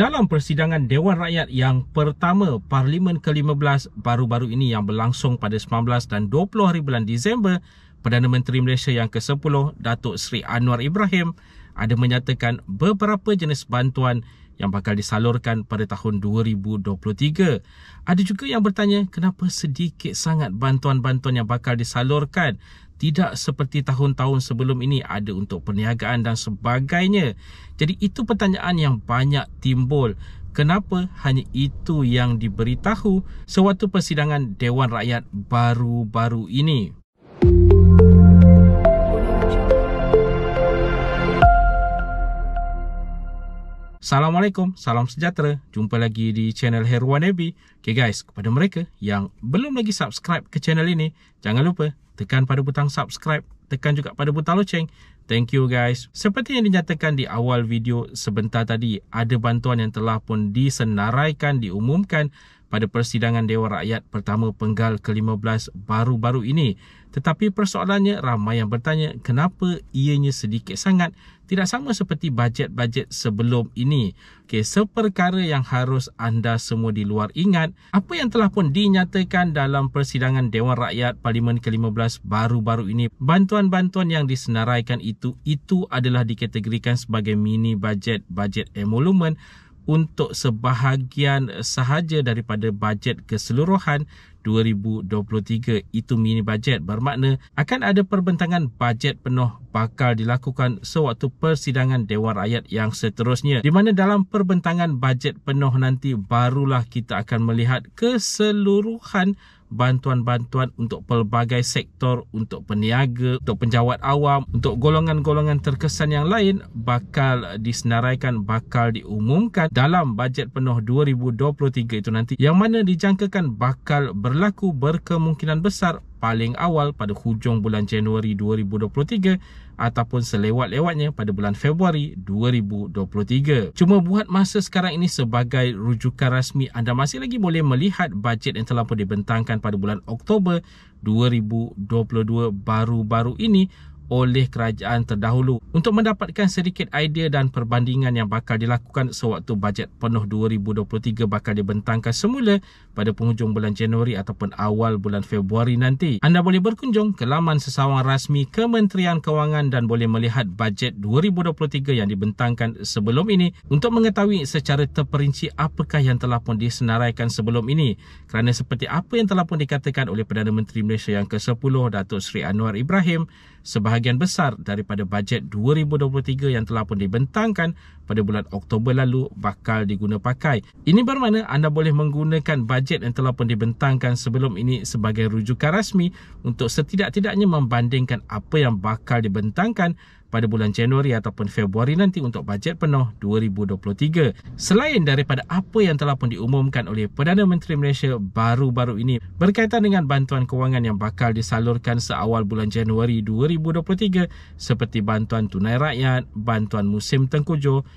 dalam persidangan Dewan Rakyat yang pertama Parlimen ke-15 baru-baru ini yang berlangsung pada 19 dan 20 hari bulan Disember, Perdana Menteri Malaysia yang ke-10, Datuk Seri Anwar Ibrahim ada menyatakan beberapa jenis bantuan yang bakal disalurkan pada tahun 2023. Ada juga yang bertanya kenapa sedikit sangat bantuan-bantuan yang bakal disalurkan tidak seperti tahun-tahun sebelum ini ada untuk perniagaan dan sebagainya. Jadi itu pertanyaan yang banyak timbul. Kenapa hanya itu yang diberitahu sewaktu persidangan Dewan Rakyat baru-baru ini? Musik Assalamualaikum, salam sejahtera. Jumpa lagi di channel Herwan Abi. Okay guys, kepada mereka yang belum lagi subscribe ke channel ini, jangan lupa tekan pada butang subscribe, tekan juga pada butang loceng. Thank you guys. Seperti yang dinyatakan di awal video sebentar tadi, ada bantuan yang telah pun disenaraikan, diumumkan pada persidangan Dewan Rakyat pertama penggal ke-15 baru-baru ini. Tetapi persoalannya ramai yang bertanya kenapa ianya sedikit sangat tidak sama seperti bajet-bajet sebelum ini. Okey, seperkara yang harus anda semua di luar ingat, apa yang telah pun dinyatakan dalam persidangan Dewan Rakyat Parlimen ke-15 baru-baru ini, bantuan-bantuan yang disenaraikan itu itu adalah dikategorikan sebagai mini bajet, bajet emolumen untuk sebahagian sahaja daripada bajet keseluruhan 2023 itu mini budget bermakna akan ada perbentangan budget penuh bakal dilakukan sewaktu persidangan Dewan Rakyat yang seterusnya di mana dalam perbentangan budget penuh nanti barulah kita akan melihat keseluruhan bantuan-bantuan untuk pelbagai sektor, untuk peniaga, untuk penjawat awam, untuk golongan-golongan terkesan yang lain bakal disenaraikan, bakal diumumkan dalam bajet penuh 2023 itu nanti yang mana dijangkakan bakal berlaku berkemungkinan besar paling awal pada hujung bulan Januari 2023 ataupun selewat-lewatnya pada bulan Februari 2023. Cuma buat masa sekarang ini sebagai rujukan rasmi anda masih lagi boleh melihat bajet yang telah pun dibentangkan pada bulan Oktober 2022 baru-baru ini oleh kerajaan terdahulu untuk mendapatkan sedikit idea dan perbandingan yang bakal dilakukan sewaktu bajet penuh 2023 bakal dibentangkan semula pada penghujung bulan Januari ataupun awal bulan Februari nanti. Anda boleh berkunjung ke laman sesawang rasmi Kementerian Kewangan dan boleh melihat bajet 2023 yang dibentangkan sebelum ini untuk mengetahui secara terperinci apakah yang telah pun disenaraikan sebelum ini. Kerana seperti apa yang telah pun dikatakan oleh Perdana Menteri Malaysia yang ke-10 Datuk Seri Anwar Ibrahim sebahagian sebahagian besar daripada bajet 2023 yang telah pun dibentangkan pada bulan Oktober lalu bakal diguna pakai. Ini bermakna anda boleh menggunakan bajet yang telah pun dibentangkan sebelum ini sebagai rujukan rasmi untuk setidak-tidaknya membandingkan apa yang bakal dibentangkan pada bulan Januari ataupun Februari nanti untuk bajet penuh 2023. Selain daripada apa yang telah pun diumumkan oleh Perdana Menteri Malaysia baru-baru ini berkaitan dengan bantuan kewangan yang bakal disalurkan seawal bulan Januari 2023 seperti bantuan tunai rakyat, bantuan musim tengkujuh,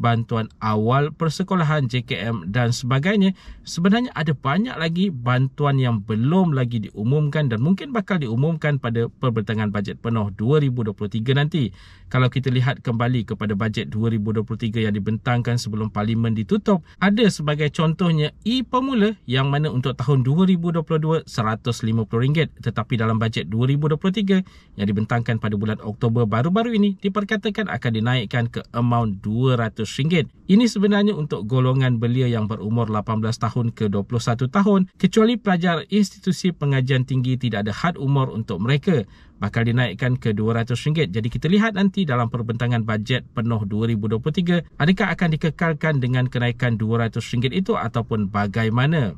bantuan awal persekolahan JKM dan sebagainya. Sebenarnya ada banyak lagi bantuan yang belum lagi diumumkan dan mungkin bakal diumumkan pada perbentangan bajet penuh 2023 nanti. Kalau kita lihat kembali kepada bajet 2023 yang dibentangkan sebelum parlimen ditutup, ada sebagai contohnya e-pemula yang mana untuk tahun 2022 RM150 tetapi dalam bajet 2023 yang dibentangkan pada bulan Oktober baru-baru ini diperkatakan akan dinaikkan ke amount 200 RM100. Ini sebenarnya untuk golongan belia yang berumur 18 tahun ke 21 tahun kecuali pelajar institusi pengajian tinggi tidak ada had umur untuk mereka bakal dinaikkan ke RM200. Jadi kita lihat nanti dalam perbentangan bajet penuh 2023 adakah akan dikekalkan dengan kenaikan RM200 itu ataupun bagaimana.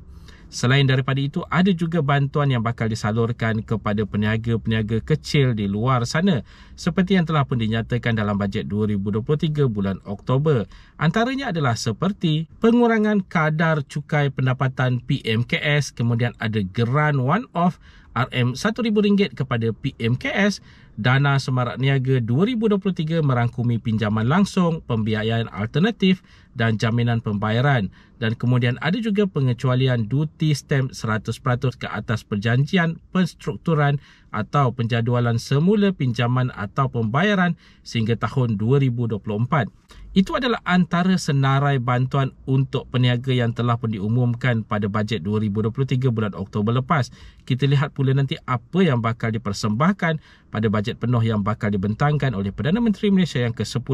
Selain daripada itu, ada juga bantuan yang bakal disalurkan kepada peniaga-peniaga kecil di luar sana seperti yang telah pun dinyatakan dalam bajet 2023 bulan Oktober. Antaranya adalah seperti pengurangan kadar cukai pendapatan PMKS, kemudian ada geran one-off RM1000 kepada PMKS Dana Semarak Niaga 2023 merangkumi pinjaman langsung, pembiayaan alternatif dan jaminan pembayaran dan kemudian ada juga pengecualian duty stamp 100% ke atas perjanjian penstrukturan atau penjadualan semula pinjaman atau pembayaran sehingga tahun 2024. Itu adalah antara senarai bantuan untuk peniaga yang telah pun diumumkan pada bajet 2023 bulan Oktober lepas. Kita lihat pula nanti apa yang bakal dipersembahkan pada bajet penuh yang bakal dibentangkan oleh Perdana Menteri Malaysia yang ke-10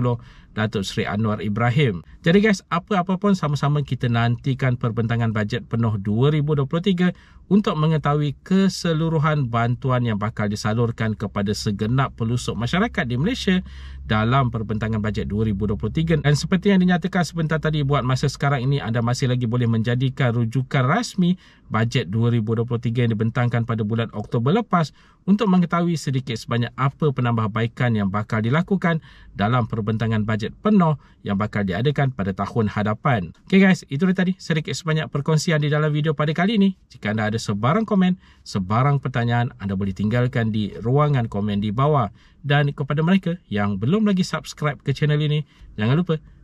Datuk Seri Anwar Ibrahim. Jadi guys, apa-apa pun sama-sama kita nantikan perbentangan bajet penuh 2023 untuk mengetahui keseluruhan bantuan yang bakal bakal disalurkan kepada segenap pelusuk masyarakat di Malaysia dalam perbentangan bajet 2023 dan seperti yang dinyatakan sebentar tadi buat masa sekarang ini anda masih lagi boleh menjadikan rujukan rasmi bajet 2023 yang dibentangkan pada bulan Oktober lepas untuk mengetahui sedikit sebanyak apa penambahbaikan yang bakal dilakukan dalam perbentangan bajet penuh yang bakal diadakan pada tahun hadapan. Okay guys, itu dia tadi sedikit sebanyak perkongsian di dalam video pada kali ini. Jika anda ada sebarang komen, sebarang pertanyaan, anda boleh tinggalkan di ruangan komen di bawah. Dan kepada mereka yang belum lagi subscribe ke channel ini, jangan lupa